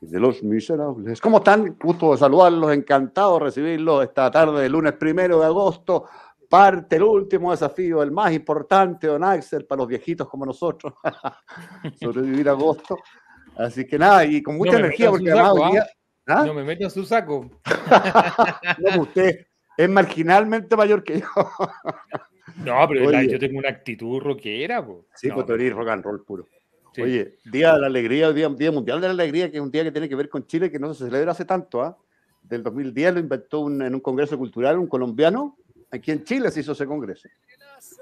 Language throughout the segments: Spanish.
de los miserables. ¿Cómo están? Gusto de saludarlos, encantado de recibirlos esta tarde del lunes primero de agosto. Parte el último desafío, el más importante, don Axel, para los viejitos como nosotros, sobrevivir agosto. Así que nada, y con mucha energía, porque No me metas su saco. ¿ah? ¿ah? usted es marginalmente mayor que yo. no, pero yo tengo una actitud rockera. Sí, no, pues rock and roll puro. Oye, Día de la Alegría, día, día, Mundial de la Alegría, que es un día que tiene que ver con Chile, que no se celebra hace tanto, ¿ah? Del 2010 lo inventó en un congreso cultural un colombiano, aquí en Chile se hizo ese congreso,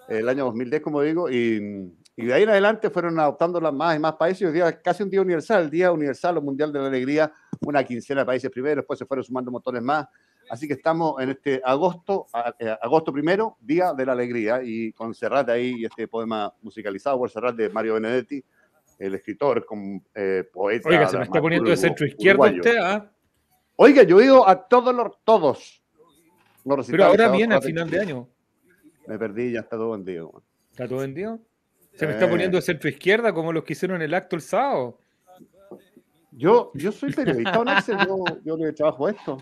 el año 2010, como digo, y, de ahí en adelante fueron adoptándolas más y más países, y hoy día casi un día universal, el Día Universal o Mundial de la Alegría, una quincena de países primero, después se fueron sumando motores más, Así que estamos en este agosto, eh, agosto primero, Día de la Alegría, y con Serrat ahí y este poema musicalizado por Serrat de Mario Benedetti, el escritor, con, eh, poeta. Oiga, se me está poniendo de centro izquierda usted, ¿ah? Oiga, yo digo a todos los, todos Pero ahora viene al final de año. Me perdí, ya está todo vendido. ¿Está todo vendido? Se me está eh. poniendo de centro izquierda como los que hicieron en el acto el sábado. Yo, yo soy periodista, sé, yo, yo le trabajo esto.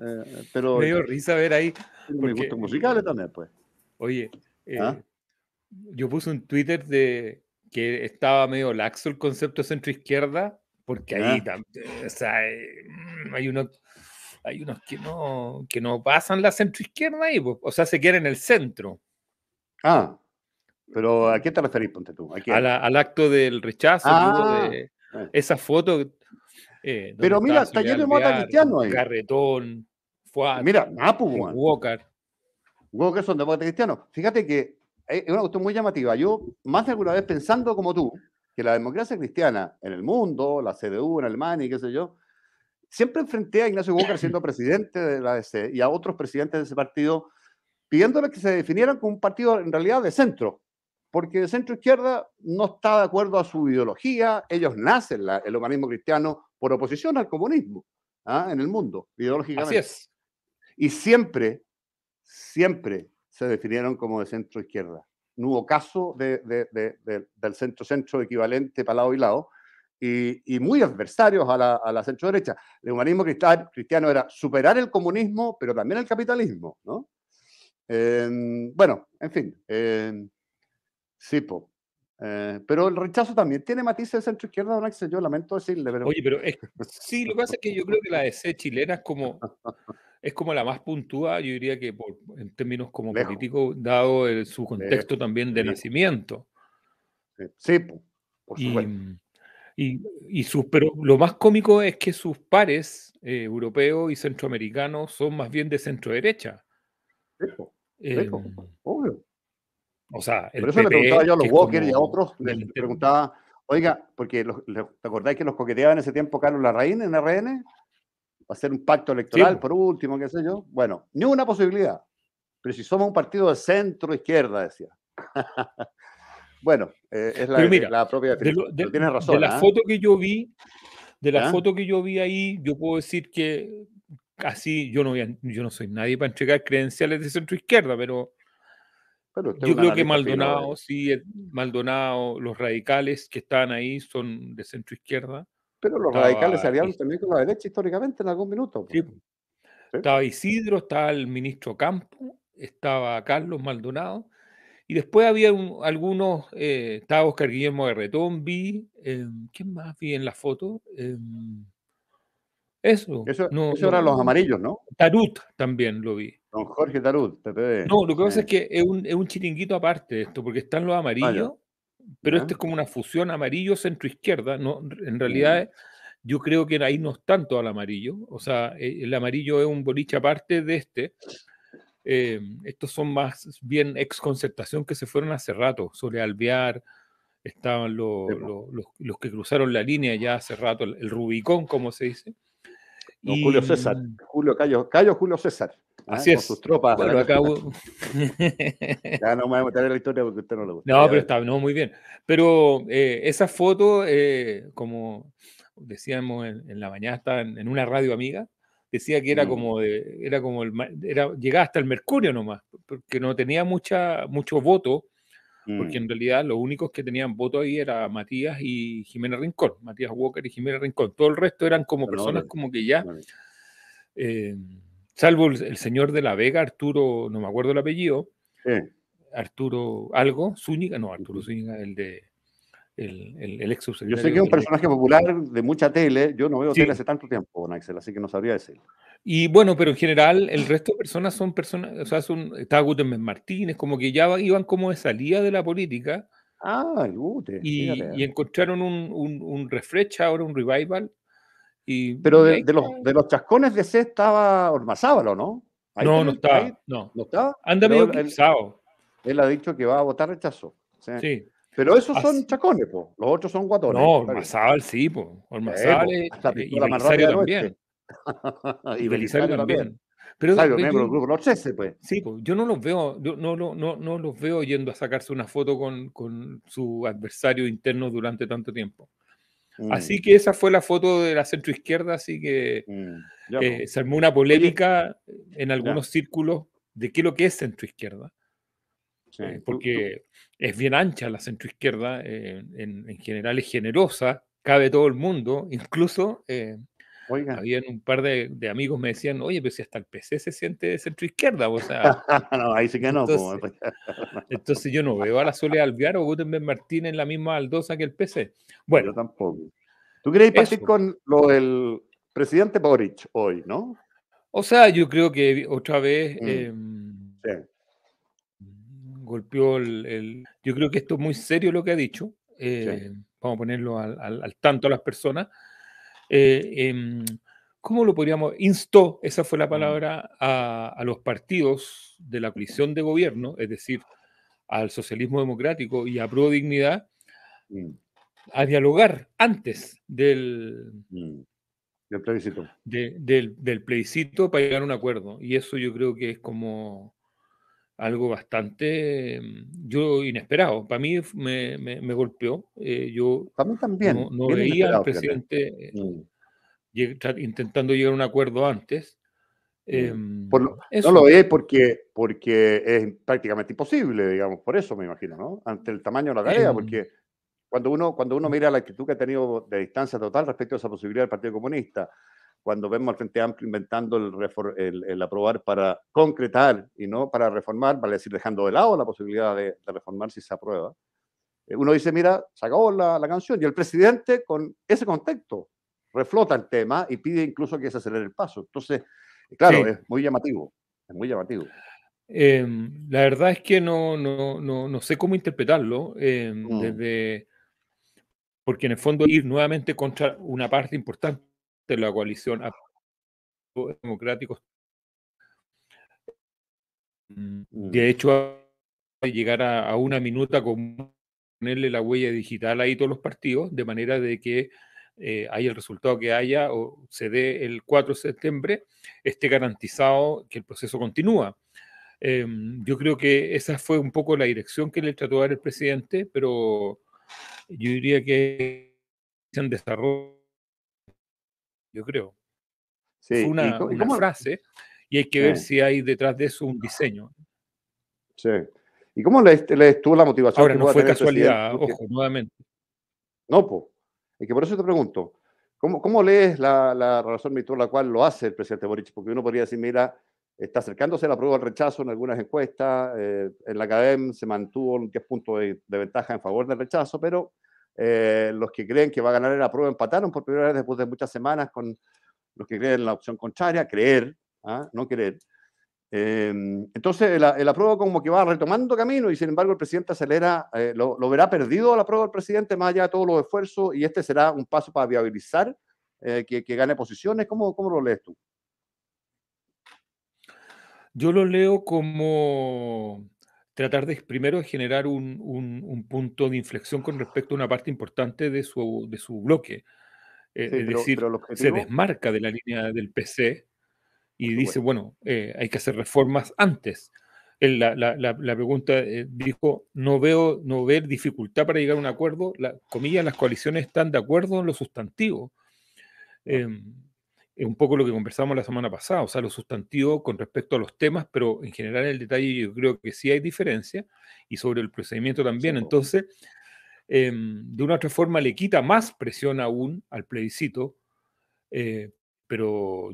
Eh, pero, me dio risa ver ahí. Porque, gustos musicales también, pues. Oye, ¿Ah? yo puse un Twitter de que estaba medio laxo el concepto centro izquierda, porque ahí también, o sea, eh, mm, hay unos, hay unos que no, que no pasan la centro izquierda y, o sea, se quieren en el centro. Ah, pero ¿a mm. qué te referís, ponte tú? al acto del rechazo, ah, de, eh. esa foto. Eh, pero mira, está lleno de mota cristiano ahí. Carretón, Juan, mira, Napu, ah, pues, Walker. Walker son de mota cristiano. Fíjate que es una cuestión muy llamativa. Yo, más de alguna vez pensando como tú, que la democracia cristiana en el mundo, la CDU en Alemania y qué sé yo, siempre enfrenté a Ignacio Walker siendo presidente de la ADC y a otros presidentes de ese partido pidiéndoles que se definieran como un partido en realidad de centro, porque de centro izquierda no está de acuerdo a su ideología, ellos nacen el humanismo cristiano por oposición al comunismo ¿ah? en el mundo, ideológicamente. Así es. Y siempre, siempre se definieron como de centro izquierda. No hubo caso del centro-centro equivalente para lado y lado, y, muy adversarios a la, centro-derecha. El humanismo cristiano era superar el comunismo, pero también el capitalismo, ¿no? Em, bueno, en fin, em, sí, eh, pero el rechazo también tiene matices de centro izquierda, Axel? yo lamento decirle. Pero... Oye, pero sí, lo que pasa es que yo creo que la DC chilena es como es como la más puntuada, yo diría que en términos como políticos, dado su contexto también de nacimiento. Sí, por, supuesto. Mm, y, sus, pero lo más cómico es que sus pares eh, europeos y centroamericanos son más bien de centro derecha. Eh, obvio. O sea, Por eso le e, preguntaba yo a los Walker y a otros, le preguntaba, oiga, porque ¿te acordáis que los coqueteaban en ese tiempo Carlos Larraín en RN? ser un pacto electoral por último, qué sé yo. Bueno, ni una posibilidad. Pero si somos un partido de centro-izquierda, decía. bueno, eh, es la, propia de de, razón. la ¿ah? foto que yo vi, de la ¿Ah? foto que yo vi ahí, yo puedo decir que así, yo no, voy yo no soy nadie para entregar credenciales de centro-izquierda, pero... yo creo que Maldonado, sí, Maldonado, los radicales que están ahí son de centro izquierda. Pero los radicales salían también con la derecha históricamente en algún minuto. Estaba Isidro, estaba el ministro Campo, estaba Carlos Maldonado, y después había algunos, eh, estaba Oscar Guillermo de vi, em, ¿quién más vi en la foto? Em, eso. Eso, eran los amarillos, ¿no? Tarut también lo vi. Don Jorge Tarut, TPD. No, lo que pasa eh. es que es un, chiringuito aparte esto, porque están los ah, amarillos pero este es como una fusión amarillo-centro-izquierda. ¿no? En realidad, yo creo que ahí no es tanto al amarillo. O sea, e, el amarillo es un boliche aparte de este. Eh, estos son más bien ex concertación que se fueron hace rato. Sobre Alvear estaban los, que cruzaron la línea ya hace rato, el, Rubicón, como se dice. No, Julio César, Julio Cayo, Cayo Julio César. Ah, Así es. sus tropas. ya no me voy a contar la historia porque usted no le No, pero está muy bien. Pero eh, esa foto, eh, como decíamos en, la mañana, estaba en, una radio amiga, decía que era mm. como, de, era como el, era, llegaba hasta el Mercurio nomás, porque no tenía mucha, mucho voto, mm. porque en realidad los únicos que tenían voto ahí era Matías y Jimena Rincón, Matías Walker y Jimena Rincón. Todo el resto eran como personas como que ya... Eh, salvo el, señor de la Vega, Arturo, no me acuerdo el apellido, Arturo algo, Zúñiga, no, Arturo Zúñiga, el de el, el, el ex Yo sé que es un personaje popular de mucha tele, yo no veo tele hace tanto tiempo, Axel, así que no sabría decirlo. Y bueno, pero en general el resto de personas son personas, o sea, son, está Gutenberg Martínez, como que ya iban como de salida de la política. Ah, el Y, encontraron un, un, un refresh ahora, un revival, pero de, los, de los chascones de C estaba Ormazábalo, ¿no? no, no estaba, no. estaba. Anda medio él, él, ha dicho que va a votar rechazo. Sí. Pero esos son chascones, chacones, los otros son guatones. No, Ormazábal sí, pues. Ormazábal y Belisario también. y Belisario también. Pero, Sabio, los chese, pues. yo no los veo, no, no, no los veo yendo a sacarse una foto con, con su adversario interno durante tanto tiempo. Mm. Así que esa fue la foto de la centroizquierda, así que mm. eh, pues. se armó una polémica en algunos círculos de qué es lo que es centroizquierda. Eh, porque es bien ancha la centroizquierda, eh, en, en, general es generosa, cabe todo el mundo, incluso había un par de, amigos me decían, oye, pero si hasta el PC se siente de centro izquierda, pues, o sea. no, ahí sí que no. Entonces, yo no veo a la Soledad Alvear o Gutenberg Martínez en la misma aldosa que el PC. Bueno. tampoco. ¿Tú querías partir con lo del presidente Boric hoy, no? O sea, yo creo que otra vez. Mm. Em, golpeó el, Yo creo que esto es muy serio lo que ha dicho. Eh, vamos a ponerlo al, al, tanto a las personas. Eh, em, ¿cómo lo podríamos? Instó, esa fue la palabra, a, los partidos de la coalición de gobierno, es decir, al socialismo democrático y a Pro Dignidad, mm. a dialogar antes del, mm. plebiscito. del, plebiscito para llegar a un acuerdo. Y eso yo creo que es como algo bastante, mm, yo inesperado. Para mí me, golpeó. Eh, yo Para mí también. No, veía al presidente eh, intentando llegar a un acuerdo antes. Em, no lo veía porque, porque es prácticamente imposible, digamos, por eso me imagino, ¿no? Ante el tamaño de la tarea, em. porque cuando uno, cuando uno mm. mira la actitud que ha tenido de distancia total respecto a esa posibilidad del Partido Comunista, cuando vemos al Frente Amplio inventando el, aprobar para concretar y no para reformar, vale decir, dejando de lado la posibilidad de, reformar si se aprueba, eh, uno dice, mira, se acabó la, canción. Y el presidente, con ese contexto, reflota el tema y pide incluso que se acelere el paso. Entonces, eh, claro, es muy llamativo, es muy llamativo. Em, la verdad es que no, no, no, no sé cómo interpretarlo, em, mm. desde, porque en el fondo ir nuevamente contra una parte importante de la coalición democráticos. Mm, mm. De hecho, llegar a, una minuta con ponerle la huella digital ahí todos los partidos, de manera de que eh, haya el resultado que haya o se dé el 4 de septiembre, esté garantizado que el proceso continúa. Em, yo creo que esa fue un poco la dirección que le trató de dar el presidente, pero yo diría que se han desarrollado yo creo. Es una, una frase y hay que ver si hay detrás de eso un diseño. Sí. ¿Y cómo lees, lees tú la motivación? Ahora, no fue casualidad, ojo, nuevamente. No, pues. Es que por eso te pregunto, ¿cómo, cómo lees la, la razón por la cual lo hace el presidente Boric? Porque uno podría decir, mira, está acercándose la prueba del rechazo en algunas encuestas, eh, en la CADEM se mantuvo en 10 puntos de, de, ventaja en favor del rechazo, pero eh, los que creen que va a ganar la prueba empataron por primera vez después de muchas semanas con los que creen la opción contraria, creer, ¿ah? no creer. Em, entonces, la, prueba como que va retomando camino y sin embargo el presidente acelera, eh, lo, verá perdido la prueba del presidente más allá de todos los esfuerzos y este será un paso para viabilizar eh, que, gane posiciones. ¿Cómo, ¿Cómo lo lees tú? Yo lo leo como tratar de primero de generar un, punto de inflexión con respecto a una parte importante de su, de su bloque. Eh, es decir, se desmarca de la línea del PC y dice, bueno, eh, hay que hacer reformas antes. la, pregunta eh, dijo, no veo, no ver dificultad para llegar a un acuerdo. comillas, las coaliciones están de acuerdo en lo sustantivo. Em, es un poco lo que conversamos la semana pasada, o sea, lo sustantivo con respecto a los temas, pero en general en el detalle yo creo que sí hay diferencia y sobre el procedimiento también. Entonces, em, de una otra forma le quita más presión aún al plebiscito, eh, pero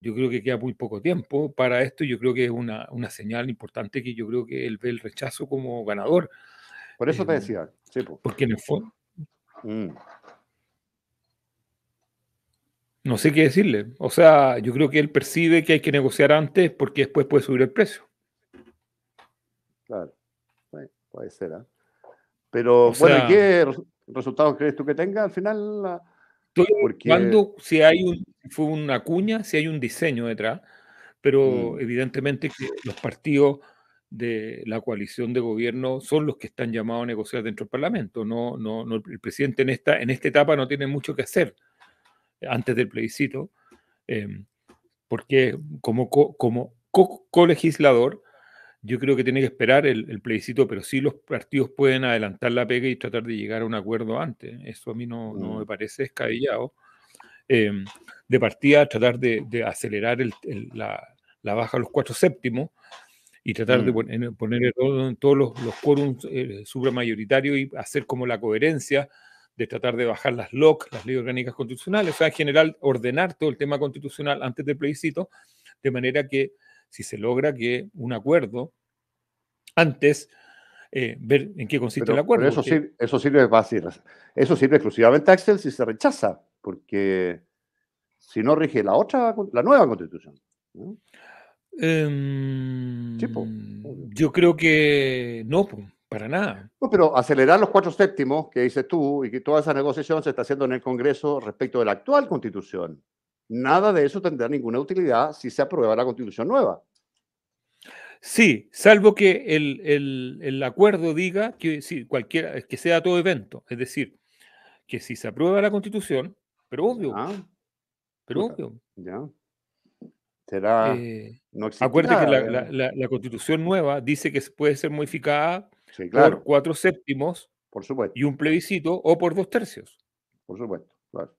yo creo que queda muy poco tiempo para esto. Yo creo que es una, una señal importante que yo creo que él ve el rechazo como ganador. Por eso te em, decía, sí, porque en el fondo... Mm no sé qué decirle. O sea, yo creo que él percibe que hay que negociar antes porque después puede subir el precio. Claro, bueno, puede ser. ¿ah? Pero bueno, ¿qué resultados crees tú que tenga al final? cuando si hay un, fue una cuña, si hay un diseño detrás, pero mm. evidentemente los partidos de la coalición de gobierno son los que están llamados a negociar dentro del Parlamento. No, no, no el presidente en esta, en esta etapa no tiene mucho que hacer antes del plebiscito, em, porque como, colegislador, como yo creo que tiene que esperar el, plebiscito, pero sí los partidos pueden adelantar la pega y tratar de llegar a un acuerdo antes. Eso a mí no, no mm. me parece escabellado. Em, de partida, tratar de, acelerar la, baja a los cuatro séptimos y tratar de mm. poner, en todos los, los quórums eh, supramayoritarios y hacer como la coherencia de tratar de bajar las LOC, las leyes orgánicas constitucionales, o sea, en general ordenar todo el tema constitucional antes del plebiscito, de manera que si se logra que un acuerdo antes, eh, ver en qué consiste el acuerdo. Pero eso, sirve, eso, sirve, fácil. eso sirve exclusivamente, excel si se rechaza, porque si no rige la otra, la nueva constitución. Em, yo creo que no, para nada. No, pero acelerar los cuatro séptimos que dices tú y que toda esa negociación se está haciendo en el Congreso respecto de la actual constitución. Nada de eso tendrá ninguna utilidad si se aprueba la constitución nueva. Sí, salvo que el, acuerdo diga que sí, cualquiera, que sea todo evento. Es decir, que si se aprueba la constitución, pero obvio. Ah. pero obvio. Ya. Será. Eh, no acuérdate que eh. la, la, constitución nueva dice que puede ser modificada por cuatro séptimos por supuesto. y un plebiscito o por dos tercios. Por supuesto, claro.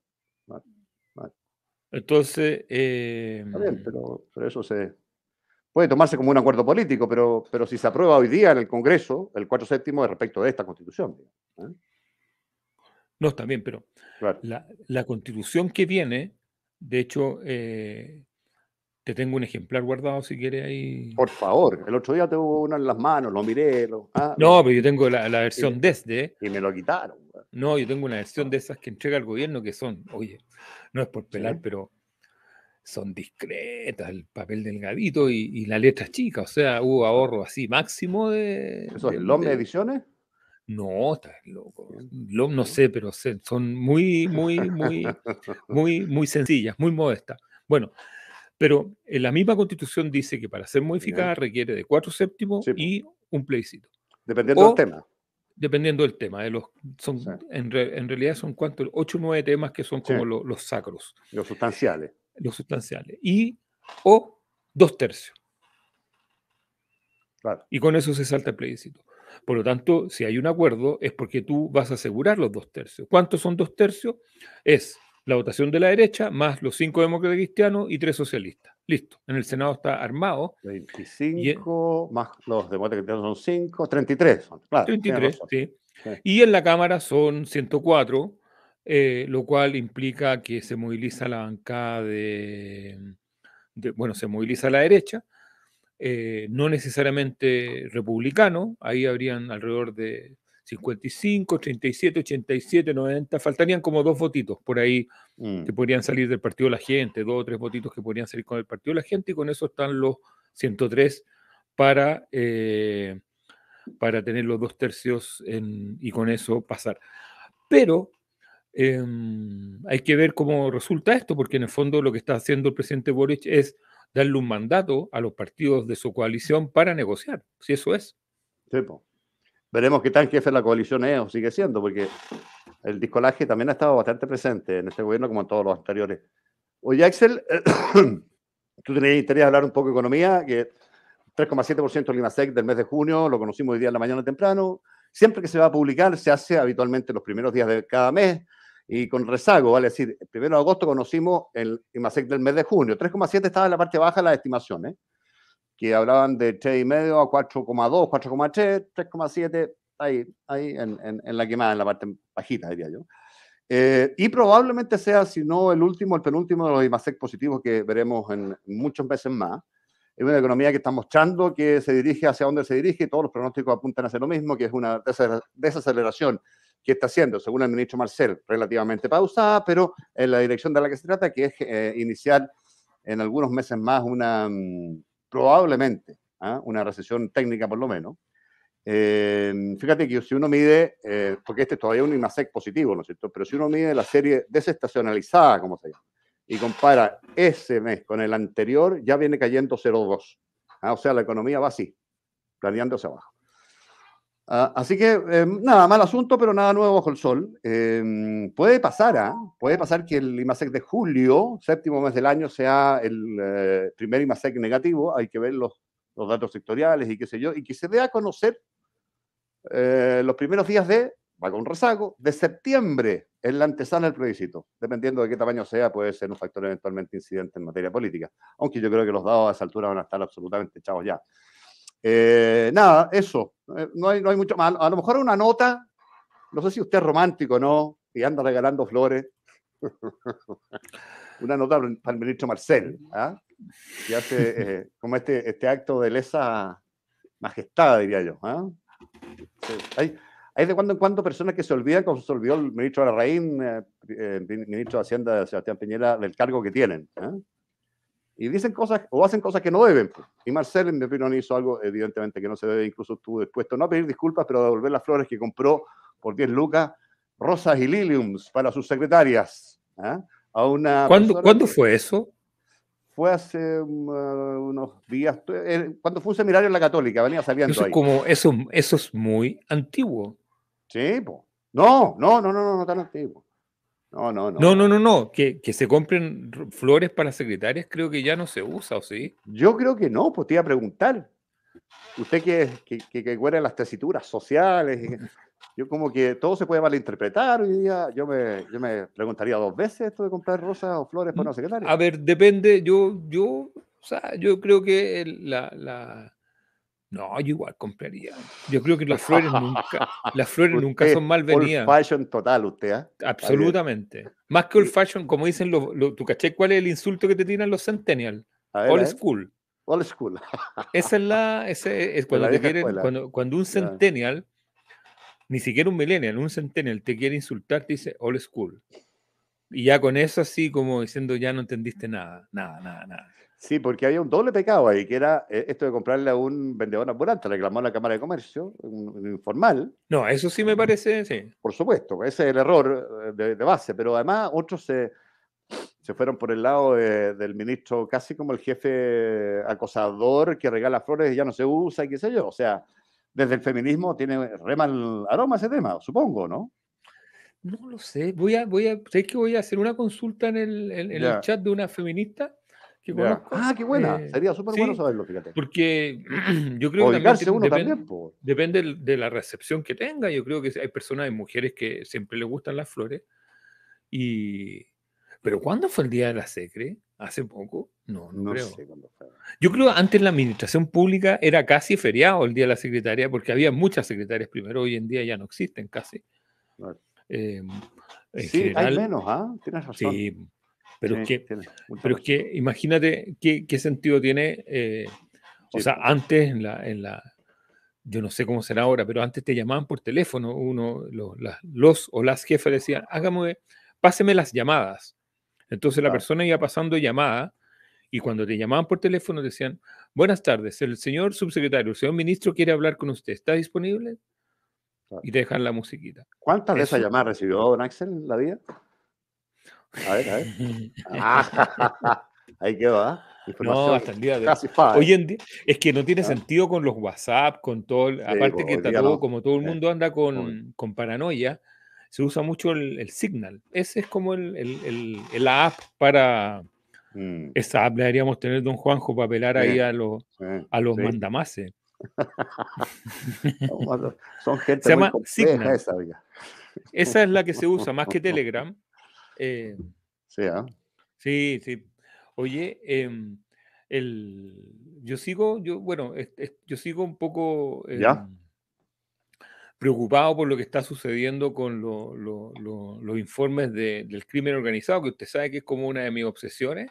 Entonces... Eh... Bien, em, pero, eso se... Puede tomarse como un acuerdo político, pero, pero si se aprueba hoy día en el Congreso, el cuatro séptimo respecto de esta constitución. ¿eh? No, está bien, pero la, constitución que viene, de hecho, eh, te tengo un ejemplar guardado si quieres ahí. Por favor, el otro día tengo uno en las manos, lo miré. Ah, no, pero yo tengo la, versión desde. ¿eh? Y me lo quitaron. No, yo tengo una versión de esas que entrega el gobierno que son, oye, no es por pelar, pero son discretas, el papel delgadito y, y la letra chica, o sea, hubo ahorro así máximo de. ¿Eso es LOM de, Ediciones? No, estás loco. LOM no sé, pero son muy, muy, muy, muy, muy sencillas, muy modestas. Bueno, pero eh, la misma constitución dice que para ser modificada requiere de cuatro séptimos y un plebiscito. Dependiendo del tema. Dependiendo del tema. De eh, los, son, en, realidad son cuántos, ocho o nueve temas que son como los sacros. Los sustanciales. Los sustanciales. Y o dos tercios. Y con eso se salta el plebiscito. Por lo tanto, si hay un acuerdo, es porque tú vas a asegurar los dos tercios. ¿Cuántos son dos tercios? Es la votación de la derecha, más los cinco demócratas cristianos y tres socialistas. Listo. En el Senado está armado. 25, más los demócratas cristianos son 5, 33 33, sí. Y en la Cámara son 104, eh, lo cual implica que se moviliza la bancada de, bueno, se moviliza la derecha, eh, no necesariamente republicano, ahí habrían alrededor de 55, 37, 87, 90. Faltarían como dos votitos por ahí mm. que podrían salir del partido de la gente, dos o tres votitos que podrían salir con el partido de la gente, y con eso están los 103 para, eh, para tener los dos tercios y con eso pasar. Pero em, hay que ver cómo resulta esto, porque en el fondo lo que está haciendo el presidente Boric es darle un mandato a los partidos de su coalición para negociar, si eso es. Veremos qué tan jefe la coalición es o sigue siendo, porque el discolaje también ha estado bastante presente en este gobierno como en todos los anteriores. Oye, Axel, tú tenías interés hablar un poco de economía, que 3,7% del IMASEC del mes de junio, lo conocimos hoy día en la mañana temprano. Siempre que se va a publicar, se hace habitualmente los primeros días de cada mes y con rezago, vale decir, el primero de agosto conocimos el IMASEC del mes de junio. 3,7 estaba en la parte baja de las estimaciones que hablaban de 3,5 a 4,2, 4,3, 3,7, ahí, ahí en, en, la quemada, en la parte bajita, diría yo. Eh, y probablemente sea, si no el último, el penúltimo de los IMASEC positivos que veremos en muchos meses más. Es una economía que está mostrando que se dirige hacia donde se dirige todos los pronósticos apuntan hacia lo mismo, que es una desaceleración que está haciendo, según el ministro Marcel, relativamente pausada, pero en la dirección de la que se trata, que es eh, iniciar en algunos meses más una... Mm, probablemente, ¿ah? una recesión técnica por lo menos. Eh, fíjate que si uno mide, eh, porque este todavía un IMASEC positivo, ¿no es cierto? Pero si uno mide la serie desestacionalizada, como se llama, y compara ese mes con el anterior, ya viene cayendo 0,2. ¿ah? O sea, la economía va así, planeándose abajo. Ah, así que em, nada, mal asunto, pero nada nuevo bajo el sol. Em, puede pasar, ¿ah? puede pasar que el IMASEC de julio, séptimo mes del año, sea el eh, primer IMASEC negativo. Hay que ver los, datos sectoriales y qué sé yo, y que se dé a conocer eh, los primeros días de, va con rezago, de septiembre, en la antesana del plebiscito. Dependiendo de qué tamaño sea, puede ser un factor eventualmente incidente en materia política. Aunque yo creo que los dados a esa altura van a estar absolutamente echados ya. Eh, nada, eso. Eh, no hay, mucho más. A lo mejor una nota, no sé si usted es romántico no, y anda regalando flores. una nota para el ministro Marcel, ¿ah? que hace eh, como este, este acto de lesa majestad, diría yo. ¿ah? Hay, de cuando en cuando personas que se olvidan, como se olvidó el ministro la Reina, el ministro de Hacienda Sebastián Piñera, del cargo que tienen. ¿ah? y dicen cosas o hacen cosas que no deben. Pues. Y Marcel, en mi opinión, hizo algo evidentemente que no se debe, incluso estuvo dispuesto no a pedir disculpas, pero a devolver las flores que compró por 10 lucas, rosas y liliums para sus secretarias. ¿ah? ¿Cuándo, fue eso? Fue hace mm, eh, unos días, eh, cuando fue un seminario en la Católica, venía saliendo eso es ahí. Como, eso, es muy antiguo. Sí, No, no, no, no, no, no tan antiguo. No, no, no. No, no, no, no. Que, que, se compren flores para secretarias creo que ya no se usa, ¿o sí? Yo creo que no, pues te iba a preguntar. Usted que, que, que, las tesituras sociales, eh, yo como que todo se puede malinterpretar hoy día. Yo me, yo me preguntaría dos veces esto de comprar rosas o flores para mm, una secretaria. A ver, depende. Yo, yo, o sea, yo creo que la, la no, yo igual compraría. Yo creo que las flores nunca, son mal fashion total, usted, ¿ah? Absolutamente. Más que old fashion, como dicen los, ¿tú caché cuál es el insulto que te tiran los centennial? old school. Old school. Esa es la, cuando, un centennial, ni siquiera un millennial, un centennial te quiere insultar, te dice old school. Y ya con eso así como diciendo, ya no entendiste nada, nada, nada, nada. Sí, porque había un doble pecado ahí, que era eh, esto de comprarle a un vendedor ambulante, reclamó la Cámara de Comercio, informal. No, eso sí me mm. parece, sí. Por supuesto, ese es el error eh, de, base, pero además otros se, fueron por el lado del ministro, casi como el jefe acosador que regala flores y ya no se usa y qué sé yo. O sea, desde el feminismo tiene re mal aroma ese tema, supongo, ¿no? No lo sé. Voy a, voy a, sé que voy a hacer una consulta en el, en el chat de una feminista Ah, qué buena. Eh, Sería súper bueno saberlo, fíjate. Porque yo creo que también, depende de la recepción que tenga. Yo creo que hay personas, hay mujeres que siempre les gustan las flores. Y... Pero ¿cuándo fue el día de la secre? ¿Hace poco? No, no, creo. Yo creo que antes la administración pública era casi feriado el día de la secretaria, porque había muchas secretarias primero. Hoy en día ya no existen casi. Em, sí, hay menos, ¿ah? Tienes razón. Sí, pero, es, que, imagínate qué, sentido tiene, eh, o sea, pues. antes en la, en la, yo no sé cómo será ahora, pero antes te llamaban por teléfono, uno, los, o las jefes decían, hágame, páseme las llamadas. Entonces la persona iba pasando llamada y cuando te llamaban por teléfono decían, buenas tardes, el señor subsecretario, el señor ministro quiere hablar con usted, ¿está disponible? Y te dejan la musiquita. ¿Cuántas de esas llamadas recibió Don Axel la vida? A ver, a ver. Ah, ahí quedó, ¿ah? No, hasta el día de hoy. en día, es que no tiene sentido con los WhatsApp, con todo. aparte que como todo el eh, mundo anda con, paranoia, se usa mucho el, Signal. Ese es como el, app para. Mm. Esa app deberíamos tener, don Juanjo, para pelar ahí a los, a los mandamases. Son gente se llama Signal. esa, es la que se usa más que Telegram. Eh, ¿ah? sí, sí, Oye, em, yo sigo, yo, bueno, yo sigo un poco em, preocupado por lo que está sucediendo con los informes del crimen organizado, que usted sabe que es como una de mis obsesiones.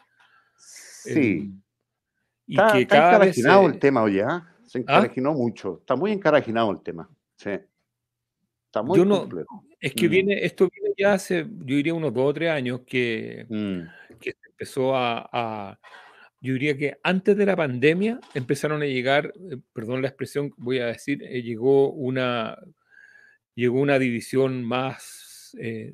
Sí. Em, está, que está encarajinado el tema, oye, ¿ah? se ¿Ah? encarajinó mucho, está muy encarajinado el tema. Sí yo no, Es que mm. viene, esto viene ya hace, yo diría, unos dos o tres años que, mm. que empezó a, Yo diría que antes de la pandemia empezaron a llegar, eh, perdón la expresión, voy a decir, eh, llegó una. Llegó una división más. Eh,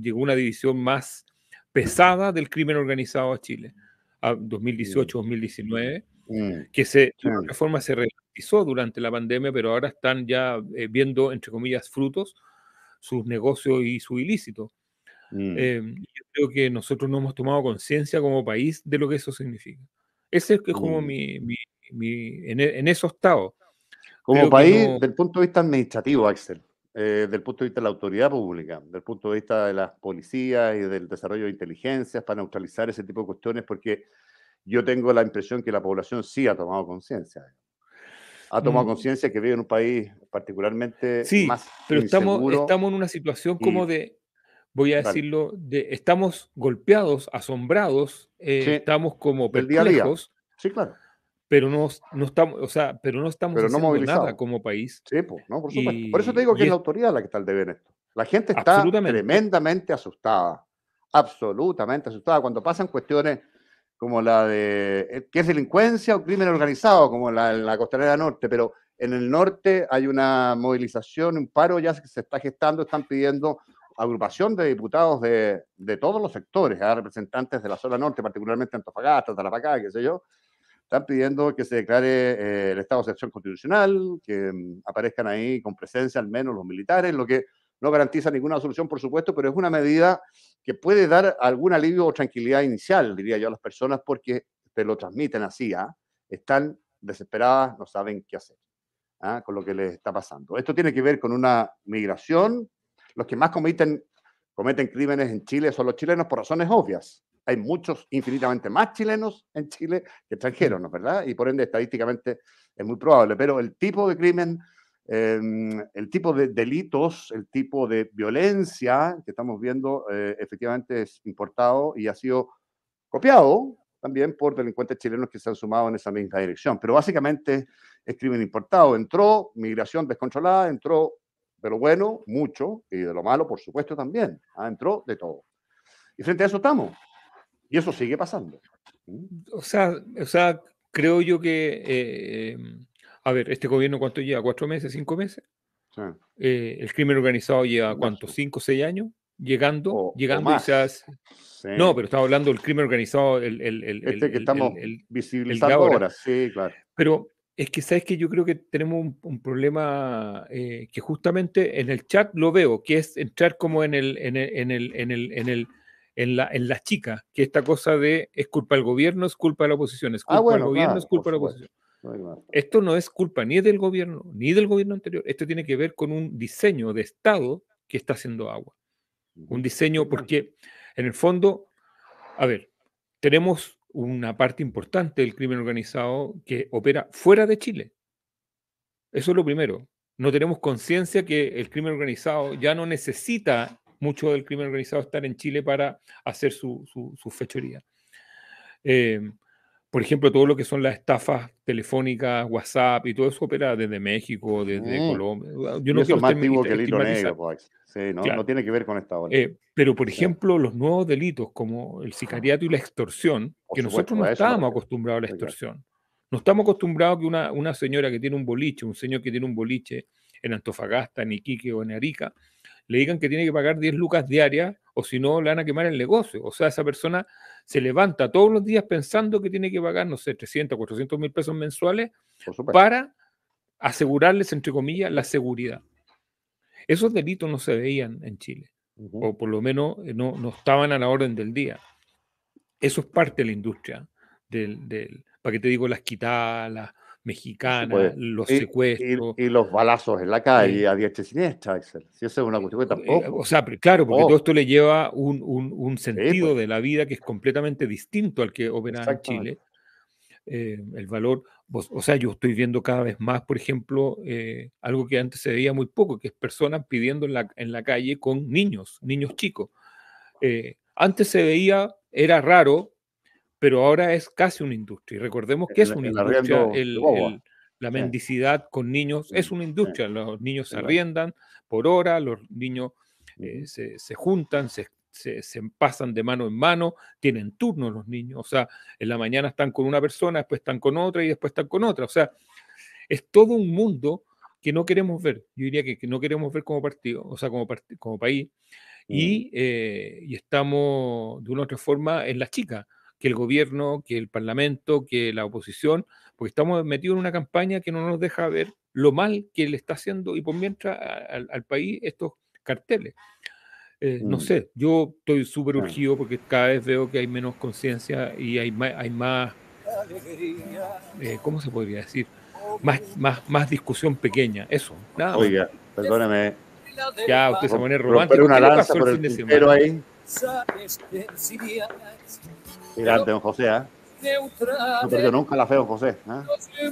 llegó una división más pesada del crimen organizado a Chile, a 2018-2019, mm. que se, de alguna forma se durante la pandemia, pero ahora están ya eh, viendo, entre comillas, frutos, sus negocios y su ilícito. Mm. Eh, yo creo que nosotros no hemos tomado conciencia como país de lo que eso significa. Ese es que como mm. mi, en, e, en, eso estado. Como país, desde del punto de vista administrativo, Axel, eh, del punto de vista de la autoridad pública, del punto de vista de las policías y del desarrollo de inteligencias para neutralizar ese tipo de cuestiones, porque yo tengo la impresión que la población sí ha tomado conciencia ha tomado conciencia que vive en un país particularmente sí, más pero estamos, estamos en una situación como de, voy a decirlo, de estamos golpeados, asombrados, eh, estamos como perplejos. Sí, claro. Pero no, no estamos, o sea, pero no estamos pero haciendo no nada como país. Sí, pues, no, por supuesto. por eso te digo que es, la autoridad la que está al deber esto. La gente está tremendamente asustada, absolutamente asustada. Cuando pasan cuestiones como la de, eh, que es delincuencia o crimen organizado, como la en la costanera norte, pero en el norte hay una movilización, un paro ya se está gestando, están pidiendo agrupación de diputados de, de todos los sectores, ¿ah? representantes de la zona norte, particularmente Antofagasta, Tarapacá, qué sé yo, están pidiendo que se declare eh, el estado de excepción constitucional, que mm, aparezcan ahí con presencia al menos los militares, lo que no garantiza ninguna solución, por supuesto, pero es una medida que puede dar algún alivio o tranquilidad inicial, diría yo, a las personas porque te lo transmiten así, ¿ah? están desesperadas, no saben qué hacer ¿ah? con lo que les está pasando. Esto tiene que ver con una migración. Los que más cometen, cometen crímenes en Chile son los chilenos por razones obvias. Hay muchos, infinitamente más chilenos en Chile que extranjeros, ¿no verdad? Y por ende, estadísticamente es muy probable. Pero el tipo de crimen Em, el tipo de delitos, el tipo de violencia que estamos viendo eh, efectivamente es importado y ha sido copiado también por delincuentes chilenos que se han sumado en esa misma dirección. Pero básicamente es crimen importado. Entró migración descontrolada, entró de lo bueno mucho y de lo malo, por supuesto, también. ¿ah? entró de todo. Y frente a eso estamos. Y eso sigue pasando. O sea, o sea creo yo que... Eh, em, a ver, ¿este gobierno cuánto lleva? ¿Cuatro meses? ¿Cinco meses? Eh, el crimen organizado lleva cuánto? ¿Cinco, seis años? Llegando, llegando No, pero estaba hablando del crimen organizado. El, el, este que estamos visibilizando ahora. sí, claro. Pero es que, ¿sabes que Yo creo que tenemos un, problema eh, que justamente en el chat lo veo, que es entrar como en el, el, en el, en el, en la, chica, que esta cosa de es culpa del gobierno, es culpa de la oposición, es ah, culpa del gobierno, es culpa de la oposición. Esto no es culpa ni del gobierno, ni del gobierno anterior. Esto tiene que ver con un diseño de Estado que está haciendo agua. Un diseño porque, en el fondo, a ver, tenemos una parte importante del crimen organizado que opera fuera de Chile. Eso es lo primero. No tenemos conciencia que el crimen organizado ya no necesita mucho del crimen organizado estar en Chile para hacer su, su, su fechoría. Eh, por ejemplo, todo lo que son las estafas telefónicas, WhatsApp y todo eso opera desde México, desde Colombia. Yo no eso es más vivo que el hilo negro, pues, sí, ¿no? tiene que ver con esta hora. Eh, pero, por ejemplo, los nuevos delitos como el sicariato y la extorsión, que nosotros no estábamos acostumbrados a la extorsión. No estamos acostumbrados a que una, una señora que tiene un boliche, un señor que tiene un boliche en Antofagasta, en Iquique o en Arica, le digan que tiene que pagar 10 lucas diarias o si no, le van a quemar el negocio. O sea, esa persona se levanta todos los días pensando que tiene que pagar, no sé, 300, 400 mil pesos mensuales para asegurarles, entre comillas, la seguridad. Esos delitos no se veían en Chile, o por lo menos eh, no, estaban a la orden del día. Eso es parte de la industria, del, para que te digo, las quitadas, mexicana, los secuestros. Y, los balazos en la calle, a diestra y siniestra, Si eso es una cuestión eh, tampoco. O sea, claro, porque todo oh. esto le lleva un, un, sentido pues. de la vida que es completamente distinto al que operaba en Chile. Eh, el valor, o sea, yo estoy viendo cada vez más, por ejemplo, eh, algo que antes se veía muy poco, que es personas pidiendo en la, en la calle con niños, niños chicos. antes se veía, era raro, pero ahora es casi una industria. Y recordemos que es una industria. la mendicidad con niños es una industria. Los niños se arriendan por hora, los niños eh, se, se, juntan, se, se, pasan de mano en mano, tienen turnos los niños. O sea, en la mañana están con una persona, después están con otra y después están con otra. O sea, es todo un mundo que no queremos ver. Yo diría que, no queremos ver como partido, o sea, como, como país. Mm. Y, eh, y, estamos de una u otra forma en la chica que el gobierno, que el Parlamento, que la oposición, porque estamos metidos en una campaña que no nos deja ver lo mal que le está haciendo y por mientras al, país estos carteles. Eh, no mm. sé, yo estoy súper urgido porque cada vez veo que hay menos conciencia y hay más, hay más eh, ¿cómo se podría decir? Más, más, más discusión pequeña, eso, nada. Oiga, perdóname. Ya, usted se pone romántico. Pero una lanza Grande, don José, ¿eh? No nunca la feo don José. ¿eh?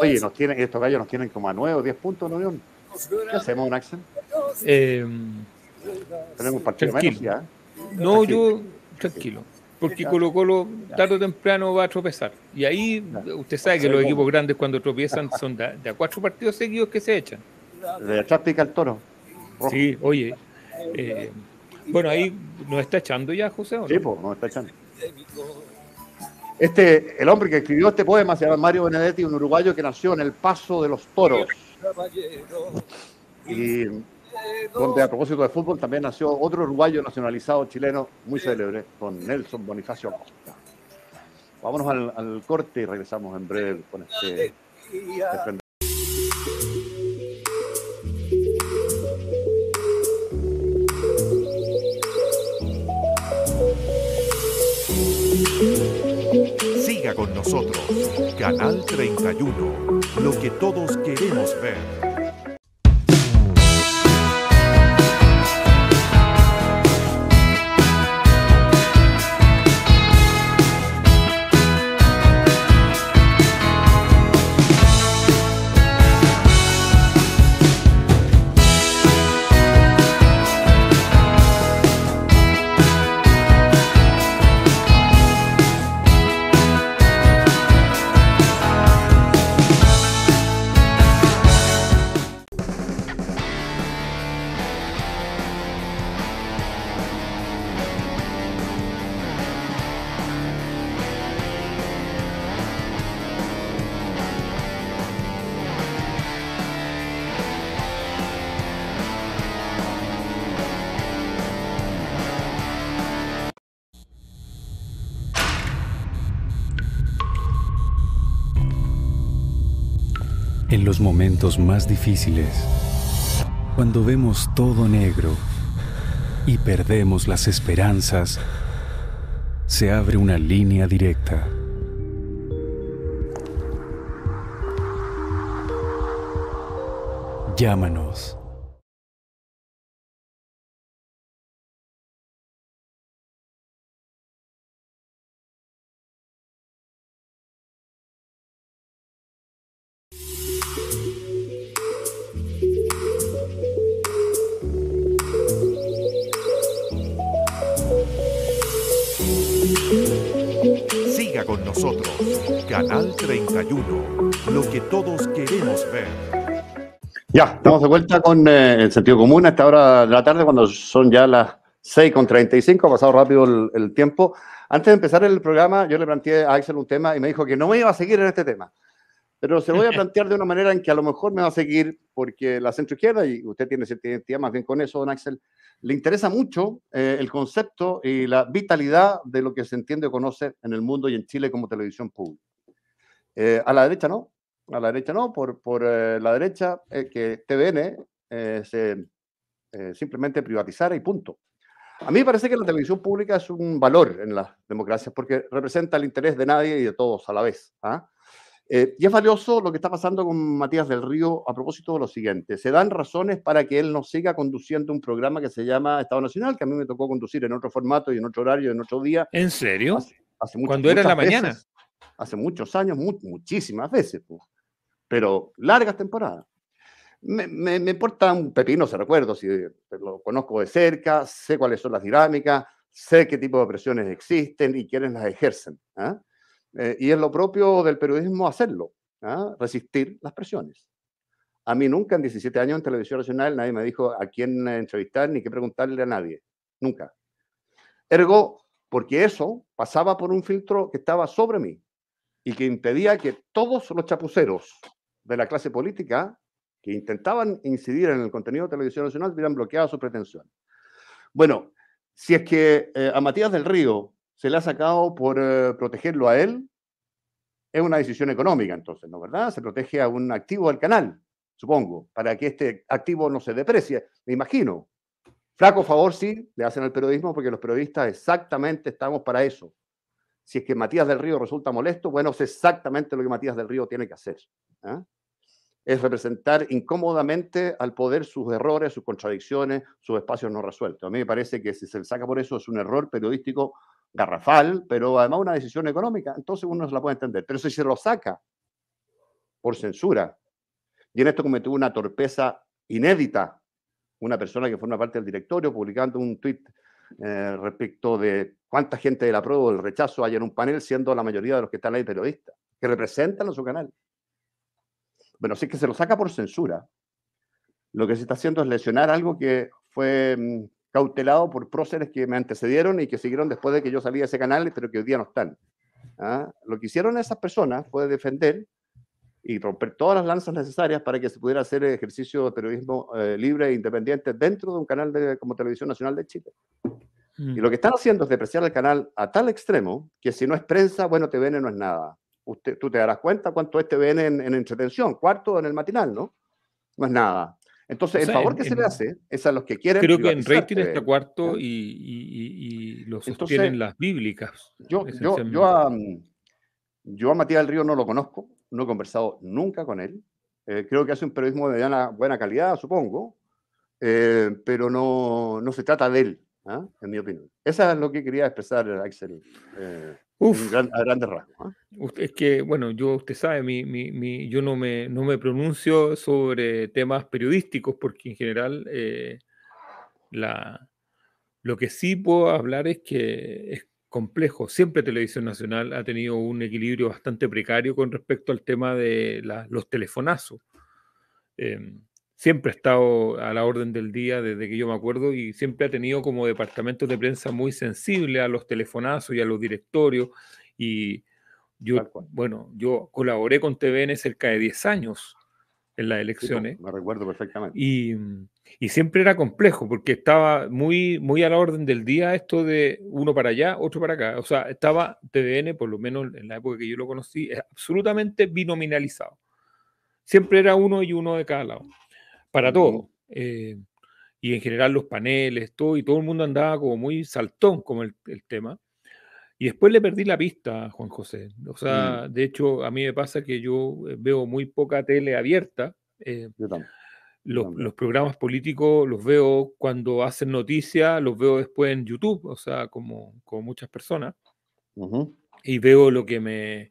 Oye, nos tienen, estos gallos nos tienen como a 9 o 10 puntos ¿no? ¿Qué hacemos, un em, Tenemos un partido menos ya. No, yo tranquilo. Porque Colo Colo tarde o temprano va a tropezar. Y ahí usted sabe que los equipos grandes cuando tropiezan son de, a cuatro partidos seguidos que se echan. De atrás pica el toro. Sí, oye. Eh, bueno, ahí nos está echando ya, José. no? Sí, pues, nos está echando. Este, el hombre que escribió este poema se llama Mario Benedetti, un uruguayo que nació en el Paso de los Toros. Y donde a propósito de fútbol también nació otro uruguayo nacionalizado chileno muy célebre, con Nelson Bonifacio Costa Vámonos al, corte y regresamos en breve con este con nosotros. Canal 31, lo que todos queremos ver. momentos más difíciles, cuando vemos todo negro y perdemos las esperanzas, se abre una línea directa. Llámanos. con nosotros. Canal 31, lo que todos queremos ver. Ya, estamos de vuelta con eh, el sentido común a esta hora de la tarde, cuando son ya las 6.35, ha pasado rápido el tiempo. Antes de empezar el programa, yo le planteé a Axel un tema y me dijo que no me iba a seguir en este tema. Pero se lo voy a plantear de una manera en que a lo mejor me va a seguir, porque la centro izquierda, y usted tiene cierta identidad más bien con eso, don Axel, le interesa mucho eh, el concepto y la vitalidad de lo que se entiende o conoce en el mundo y en Chile como televisión pública. Eh, a la derecha no, a la derecha no, por, eh, la derecha que TVN se, simplemente privatizara y punto. A mí me parece que la televisión pública es un valor en las democracias porque representa el interés de nadie y de todos a la vez. ¿ah? Eh, y es valioso lo que está pasando con Matías del Río a propósito de lo siguiente. Se dan razones para que él no siga conduciendo un programa que se llama Estado Nacional, que a mí me tocó conducir en otro formato y en otro horario y en otro día. ¿En serio? Hace, Cuando era la mañana. hace muchos años, muchísimas veces, pero largas temporadas. Me, importa un pepino se recuerdo, si lo conozco de cerca, sé cuáles son las dinámicas, sé qué tipo de presiones existen y quiénes las ejercen. ¿eh? Eh, y es lo propio del periodismo hacerlo, ¿ah? resistir las presiones. A mí nunca en 17 años en Televisión Nacional nadie me dijo a quién entrevistar ni qué preguntarle a nadie. Nunca. Ergo, porque eso pasaba por un filtro que estaba sobre mí y que impedía que todos los chapuceros de la clase política que intentaban incidir en el contenido de Televisión Nacional hubieran bloqueado su pretensión. Bueno, si es que eh, a Matías del Río se le ha sacado por eh, protegerlo a él, es una decisión económica entonces, ¿no verdad? Se protege a un activo del canal, supongo, para que este activo no se deprecie, me imagino. Flaco favor sí le hacen al periodismo porque los periodistas exactamente estamos para eso. Si es que Matías del Río resulta molesto, bueno, es exactamente lo que Matías del Río tiene que hacer. ¿ah? Es representar incómodamente al poder sus errores, sus contradicciones, sus espacios no resueltos. A mí me parece que si se le saca por eso es un error periodístico garrafal, pero además una decisión económica, entonces uno se la puede entender. Pero si se lo saca por censura, y en esto cometió una torpeza inédita una persona que forma parte del directorio publicando un tuit eh, respecto de cuánta gente la prueba o del rechazo hay en un panel, siendo la mayoría de los que están ahí periodistas, que representan a su canal. Bueno, si es que se lo saca por censura, lo que se está haciendo es lesionar algo que fue mm, cautelado por próceres que me antecedieron y que siguieron después de que yo salí de ese canal, pero que hoy día no están. ¿ah? Lo que hicieron esas personas fue defender y romper todas las lanzas necesarias para que se pudiera hacer ejercicio de periodismo eh, libre e independiente dentro de un canal como Televisión Nacional de Chile. Mm. Y lo que están haciendo es depreciar el canal a tal extremo que si no es prensa, bueno, TVN no es nada. Usted, tú te darás cuenta cuánto es TVN en, en entretención, cuarto en el matinal, ¿no? No es nada. Entonces, el favor que se le hace es a los que quieren. Creo que en tiene está ¿eh? cuarto y, y, y, sostienen las bíblicas. Yo, a, yo Matías del Río no lo conozco, no he conversado nunca con él. Eh, creo que hace un periodismo de buena, calidad, supongo, eh, pero no, se trata de él, ¿ah? en mi opinión. Eso es lo que quería expresar, Axel. Uf, a grandes rasgos. Es que, bueno, yo, usted sabe, mi, yo no me, no me pronuncio sobre temas periodísticos porque en general eh, la, lo que sí puedo hablar es que es complejo. Siempre Televisión Nacional ha tenido un equilibrio bastante precario con respecto al tema de los telefonazos. Em, siempre ha estado a la orden del día desde que yo me acuerdo y siempre ha tenido como departamento de prensa muy sensible a los telefonazos y a los directorios. Y yo, bueno, yo colaboré con TVN cerca de 10 años en las elecciones. me recuerdo perfectamente. Y, y, siempre era complejo porque estaba muy, muy a la orden del día esto de uno para allá, otro para acá. O sea, estaba TVN, por lo menos en la época que yo lo conocí, absolutamente binominalizado. Siempre era uno y uno de cada lado para todo. Eh, y en general los paneles, todo, y todo el mundo andaba como muy saltón con el, tema. Y después le perdí la pista a Juan José. O mm. sea, de hecho, a mí me pasa que yo eh, veo muy poca tele abierta. Eh, los, programas políticos los veo cuando hacen noticias, los veo después en YouTube, o sea, como, como muchas personas. Y veo lo que me,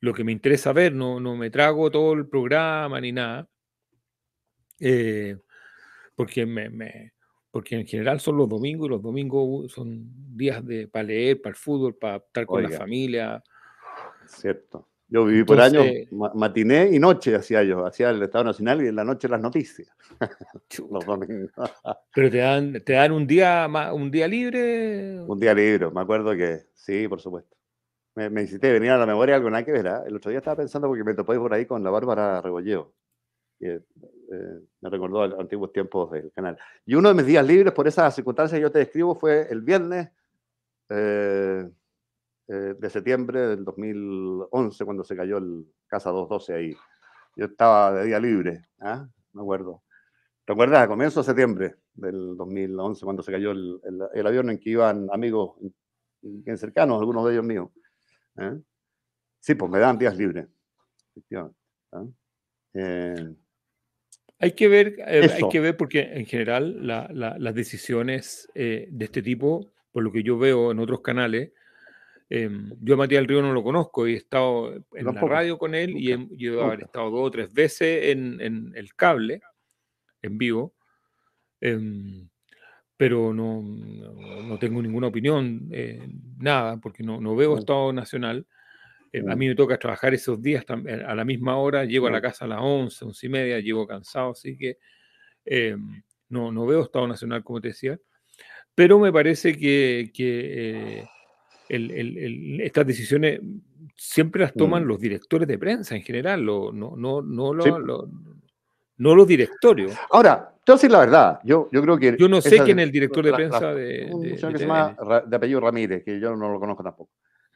lo que me interesa ver, no, no me trago todo el programa ni nada. Eh, porque, me, porque en general son los domingos y los domingos uh, son días de, para leer, para el fútbol, para estar con la familia. Cierto. Yo viví por años matiné y noche hacía yo, hacía el Estado Nacional y en la noche las noticias. los domingos. Pero te dan, te dan un día un día libre. Un día libre, me acuerdo que sí, por supuesto. Me, me hiciste venir a la memoria algo nada que ver. ¿ah? El otro día estaba pensando porque me topé por ahí con la Bárbara Rebolleo. Eh, me recordó a antiguos tiempos del canal. Y uno de mis días libres, por esas circunstancias que yo te describo, fue el viernes eh, eh, de septiembre del 2011, cuando se cayó el Casa 212 ahí. Yo estaba de día libre, ¿ah? me acuerdo. recuerdas comienzo A de septiembre del 2011, cuando se cayó el, el, avión en que iban amigos bien cercanos, algunos de ellos míos. Sí, pues me dan días libres, hay que ver, eh, hay que ver porque en general las decisiones eh, de este tipo, por lo que yo veo en otros canales, em, yo a Matías del Río no lo conozco y he estado en la radio con él y he, estado dos o tres veces en, el cable, en vivo, em, pero no, no, tengo ninguna opinión, eh, nada, porque no, no veo Estado Nacional. Eh, a mm. mí me toca trabajar esos días eh, a la misma hora, llego a la casa a las 11, 11 y media, llego cansado, así que em, no, no veo Estado Nacional, como te decía. Pero me parece que, que eh, estas decisiones siempre las mm. toman los directores de prensa en general, lo, no, no, no, no los directorios. Ahora, te voy a decir la verdad. Yo, yo creo que. Yo no sé quién es el director de prensa de. Un de, de, que se llama, de apellido Ramírez, que yo no lo conozco tampoco.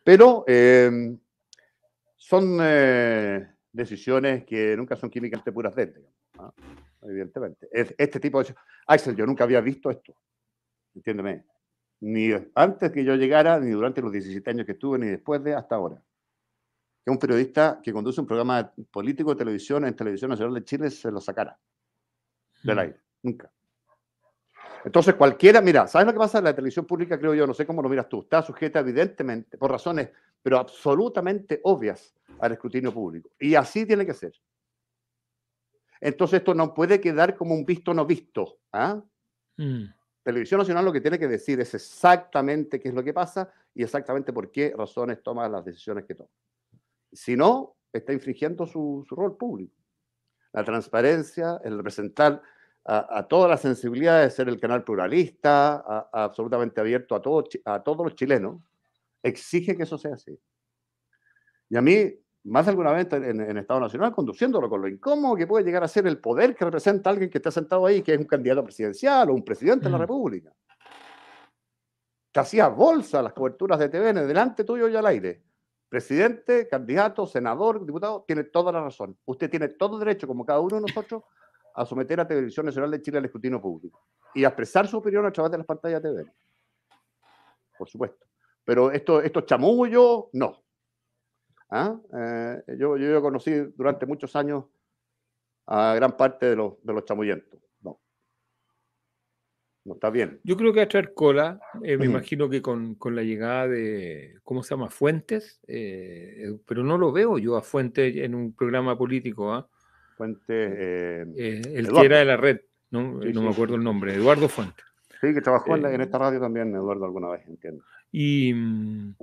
Pero em, son eh, decisiones que nunca son químicamente puras de él, ¿ah? evidentemente. este tipo de... Axel, yo nunca había visto esto, entiéndeme. Ni antes que yo llegara, ni durante los 17 años que estuve, ni después de hasta ahora. Que un periodista que conduce un programa político de televisión en Televisión Nacional de Chile se lo sacara del mm. aire. Nunca. Entonces, cualquiera, mira, ¿sabes lo que pasa? La televisión pública, creo yo, no sé cómo lo miras tú, está sujeta evidentemente, por razones, pero absolutamente obvias, al escrutinio público. Y así tiene que ser. Entonces, esto no puede quedar como un visto no visto. ¿ah? Mm. Televisión Nacional lo que tiene que decir es exactamente qué es lo que pasa y exactamente por qué razones toma las decisiones que toma. Si no, está infringiendo su, su rol público. La transparencia, el representar a, toda la sensibilidad de ser el canal pluralista, absolutamente abierto a, todos a todos los chilenos, exige que eso sea así. Y a mí, más alguna vez en, Estado Nacional, conduciéndolo con lo incómodo que puede llegar a ser el poder que representa alguien que está sentado ahí, que es un candidato presidencial o un presidente de la mm. República. Te hacías bolsa las coberturas de TVN delante tuyo y al aire. Presidente, candidato, senador, diputado, tiene toda la razón. Usted tiene todo derecho, como cada uno de nosotros, a someter a Televisión Nacional de Chile al escrutinio público y a expresar su opinión a través de las pantallas de TV. Por supuesto. Pero estos chamullos, no. ¿Ah? Eh, yo, yo, conocí durante muchos años a gran parte de los, chamullentos. No. No está bien. Yo creo que a traer cola. Eh, me imagino que con, la llegada de, ¿cómo se llama? Fuentes. Eh, pero no lo veo yo a Fuentes en un programa político. ¿ah? fuente eh, eh, el que era de la red, no, no me acuerdo el nombre, Eduardo fuente Sí, que trabajó en, eh, esta radio también, Eduardo, alguna vez, entiendo. Y mm,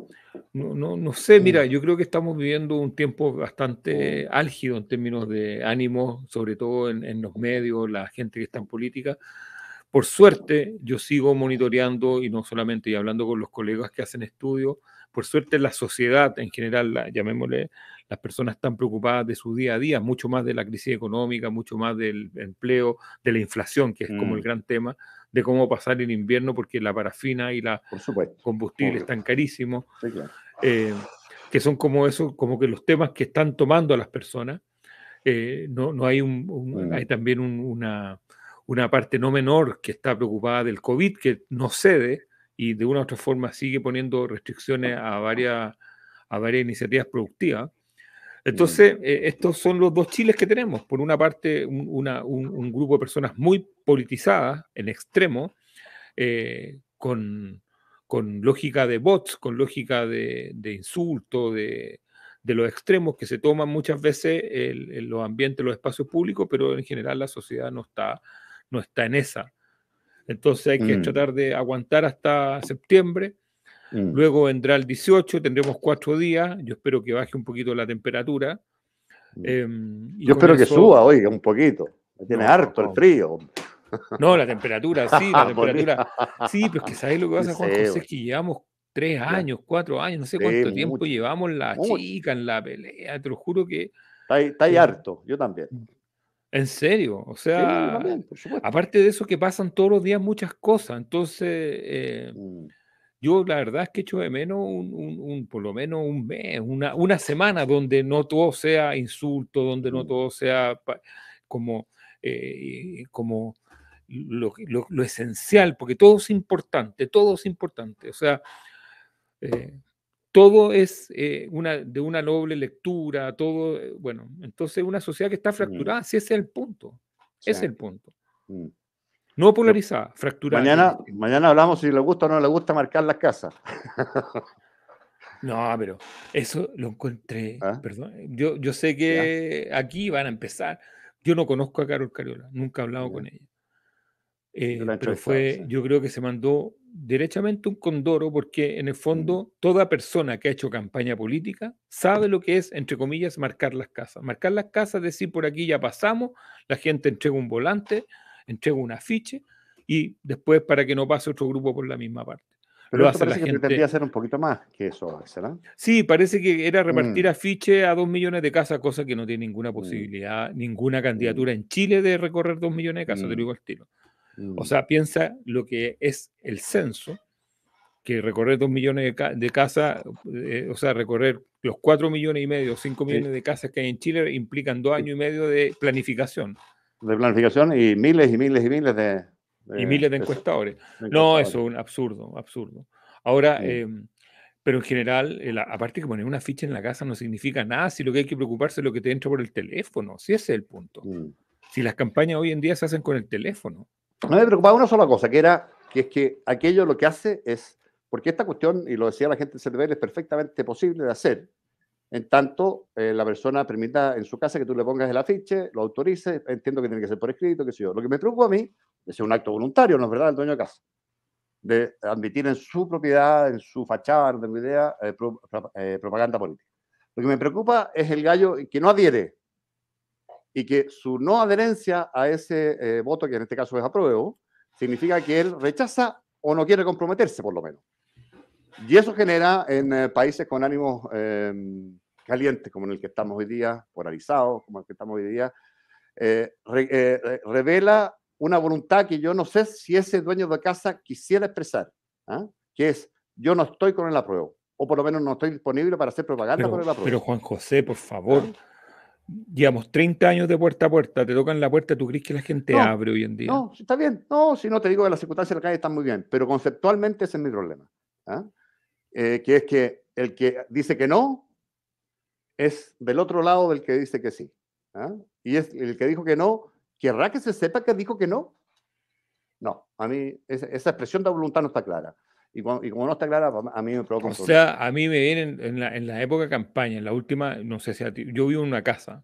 no, no, no, sé, mira, mm. yo creo que estamos viviendo un tiempo bastante mm. álgido en términos de ánimo, sobre todo en, en los medios, la gente que está en política. Por suerte, yo sigo monitoreando y no solamente y hablando con los colegas que hacen estudios por suerte la sociedad en general, llamémosle, las personas están preocupadas de su día a día, mucho más de la crisis económica, mucho más del empleo, de la inflación, que es como el mm. gran tema, de cómo pasar el invierno, porque la parafina y la combustible están carísimos, eh, que son como eso, como que los temas que están tomando a las personas. Eh, no, no hay un, hay mm. también una, una parte no menor que está preocupada del COVID, que no cede, y de una u otra forma sigue poniendo restricciones a varias, a varias iniciativas productivas. Entonces, mm. eh, estos son los dos chiles que tenemos. Por una parte, un, grupo de personas muy politizadas, en extremo, eh, con, con, lógica de bots, con lógica de, de insulto, de, de, los extremos que se toman muchas veces en los ambientes, los espacios públicos, pero en general la sociedad no está, no está en esa. Entonces hay que mm. tratar de aguantar hasta septiembre. Mm. Luego vendrá el 18, tendremos cuatro días. Yo espero que baje un poquito la temperatura. Mm. Em, yo espero que suba, oiga, un poquito. tiene harto el frío. No, la temperatura, sí, la temperatura. Sí, pero es que sabes lo que pasa, Juan José, es que llevamos tres años, cuatro años, no sé cuánto tiempo llevamos la chica en la pelea, te lo juro que... Está, ahí, harto, yo también. ¿En serio? O sea, aparte de eso que pasan todos los días muchas cosas, entonces eh, mm. yo la verdad es que echo de menos un, por lo menos un mes, una, una, semana donde no todo sea insulto, donde no mm. todo sea como, eh, como lo, esencial, porque todo es importante, todo es importante. O sea, eh, todo es eh, una, de una noble lectura, todo, eh, bueno, entonces una sociedad que está fracturada, ese es el punto, ese es el punto. Mm. No polarizada, fracturada. Mañana, hablamos si le gusta o no le gusta marcar las casas. No, pero eso lo encontré. ¿Ah? yo, sé que aquí van a empezar. Yo no conozco a Carol Cariola, nunca he hablado con ella. Eh, pero fue, yo creo que se mandó derechamente un condoro porque en el mm. fondo toda persona que ha hecho campaña política sabe lo que es, entre comillas, marcar las casas. Marcar las casas decir, por aquí ya pasamos, la gente entrega un volante, entrega un afiche y después para que no pase otro grupo por la misma parte. Pero la gente... pretendía hacer un poquito más que eso, ¿verdad? ¿ah? Sí, parece que era mm. repartir afiche a dos millones de casas, cosa que no tiene ninguna mm. posibilidad, ninguna candidatura en Chile de recorrer dos millones de casas, de lo digo o mm. sea, piensa lo que es el censo, que recorrer dos millones de, casas, eh, o sea, recorrer los cuatro millones y medio, cinco millones de casas que hay en Chile implican dos años y medio de planificación. De planificación y miles y miles y miles de... miles de encuestadores. No, eso es un absurdo, absurdo. Ahora, em, pero en general, aparte que poner una ficha en la casa no significa nada, si lo que hay que preocuparse es lo que te entra por el teléfono, si ese es el punto. Mm. Si las campañas hoy en día se hacen con el teléfono no me preocupaba una sola cosa, que era que es que aquello lo que hace es, porque esta cuestión, y lo decía la gente del CDBL, es perfectamente posible de hacer, en tanto eh, la persona permita en su casa que tú le pongas el afiche, lo autorices, entiendo que tiene que ser por escrito, qué sé yo. Lo que me preocupa a mí es un acto voluntario, ¿no es verdad?, del dueño de casa, de admitir en su propiedad, en su fachada, no tengo idea, eh, eh, propaganda política. Lo que me preocupa es el gallo que no adhiere, y que su no adherencia a ese eh, voto, que en este caso es apruebo, significa que él rechaza o no quiere comprometerse, por lo menos. Y eso genera en eh, países con ánimos em, calientes, como en el que estamos hoy día, polarizados, como en el que estamos hoy día, eh, revela una voluntad que yo no sé si ese dueño de casa quisiera expresar, ¿ah? que es, yo no estoy con el apruebo, o por lo menos no estoy disponible para hacer propaganda pero, el apruebo. Pero Juan José, por favor. ¿Ah? Digamos, 30 años de puerta a puerta, te tocan la puerta, ¿tú crees que la gente abre hoy en día? No, está bien. No, si no te digo que la circunstancia de la calle está muy bien, pero conceptualmente ese es mi problema. ¿ah? Eh, que es que el que dice que no es del otro lado del que dice que sí. ¿ah? Y es el que dijo que no, ¿querrá que se sepa que dijo que no? No, a mí esa expresión de voluntad no está clara. Y, como no está clara, a mí me provoca. O sea, a mí me vienen en la, época campaña, en la última, no sé si a ti, yo vivo en una casa.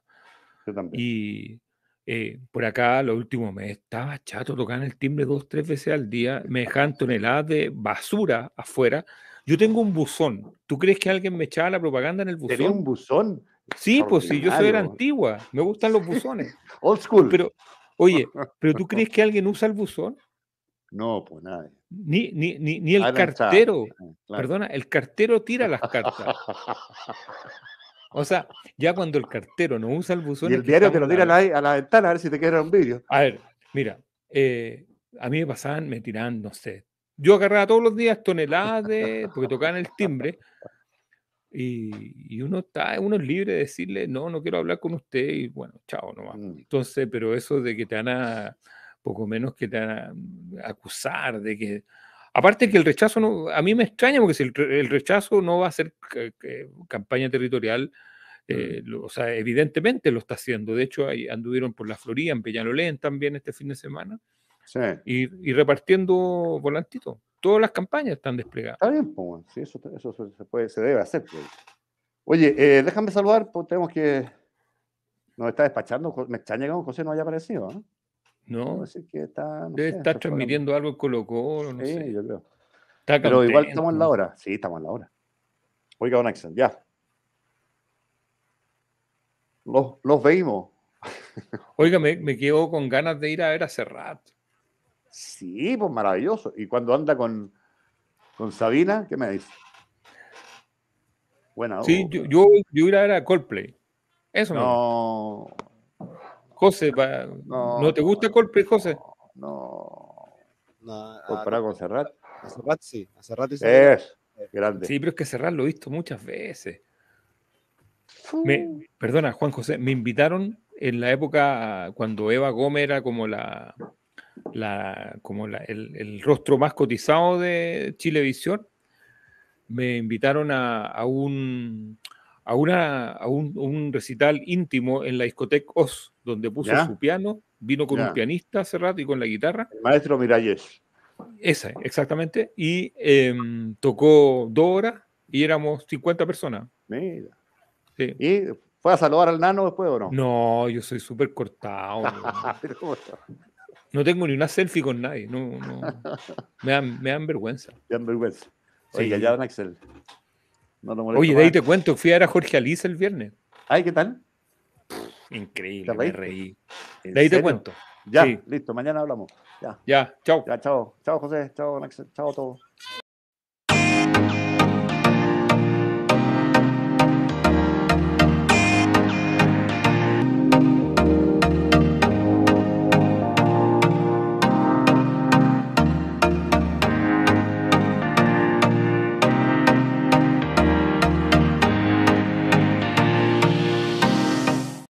Y eh, por acá, lo último, me estaba chato, tocando el timbre dos, tres veces al día, me dejan toneladas de basura afuera. Yo tengo un buzón. ¿Tú crees que alguien me echaba la propaganda en el buzón? ¿Tenía un buzón? Sí, pues sí, yo soy de la antigua, me gustan los buzones. Old school. Pero, oye, ¿pero tú crees que alguien usa el buzón? No, pues nadie. Ni, ni, el ah, cartero, perdona, el cartero tira las cartas. O sea, ya cuando el cartero no usa el buzón. Y el diario te lo tira a la, a la, ventana a ver si te queda un vídeo. A ver, mira, eh, a mí me pasaban, me tiraban, no sé. Yo agarraba todos los días toneladas porque tocaban el timbre. Y, y, uno está, uno es libre de decirle, no, no quiero hablar con usted, y bueno, chao nomás. Mm. Entonces, pero eso de que te van a poco menos que te mm, acusar de que... Aparte que el rechazo, no, a mí me extraña porque si el, rechazo no va a ser campaña territorial, mm. eh, o sea, evidentemente lo está haciendo. De hecho, ahí anduvieron por la Florida, en Peñalolén también este fin de semana, sí. y, repartiendo volantito. Todas las campañas están desplegadas. Está bien, pues, sí, eso, se, puede, se debe hacer. Pues. Oye, eh, déjame saludar, pues tenemos que... Nos está despachando, me extraña que José no haya aparecido. ¿no? ¿eh? No. Así pues que está, Debe estar transmitiendo algo en Colo Colo, no sí, yo creo. Pero igual estamos en la hora. Sí, estamos en la hora. Oiga, don Axel, ya. Los, los Oiga, me, me, quedo con ganas de ir a ver a Serrat. Sí, pues maravilloso. Y cuando anda con, Sabina, ¿qué me dice? bueno Sí, yo, yo, yo, ir a ver a Coldplay. Eso no. José, no, te gusta el golpe, José? No. no Comparado ah, con Serrat. A Serrat sí, a Serrat es grande. Sí, pero es que Serrat lo he visto muchas veces. perdona, Juan José, me invitaron en la época cuando Eva Gómez era como la, como el, rostro más cotizado de Chilevisión. Me invitaron a un a, una, a un, recital íntimo en la discoteca Oz, donde puso su piano, vino con un pianista hace rato y con la guitarra. El maestro Miralles. Esa, exactamente. Y em, tocó dos horas y éramos 50 personas. Mira. ¿Y fue a saludar al nano después o no? No, yo soy súper cortado. Ah, no tengo ni una selfie con nadie. No, Me, dan, me dan vergüenza. Me dan vergüenza. oye, sí. Axel. No Oye, de ahí te cuento, fui a ver a Jorge Alice el viernes. Ay, ¿qué tal? increíble, me reí. De ahí te cuento. Ya, listo, mañana hablamos. Ya. Ya, chao. chao. Chao, José. Chao, Max. Chao a todos.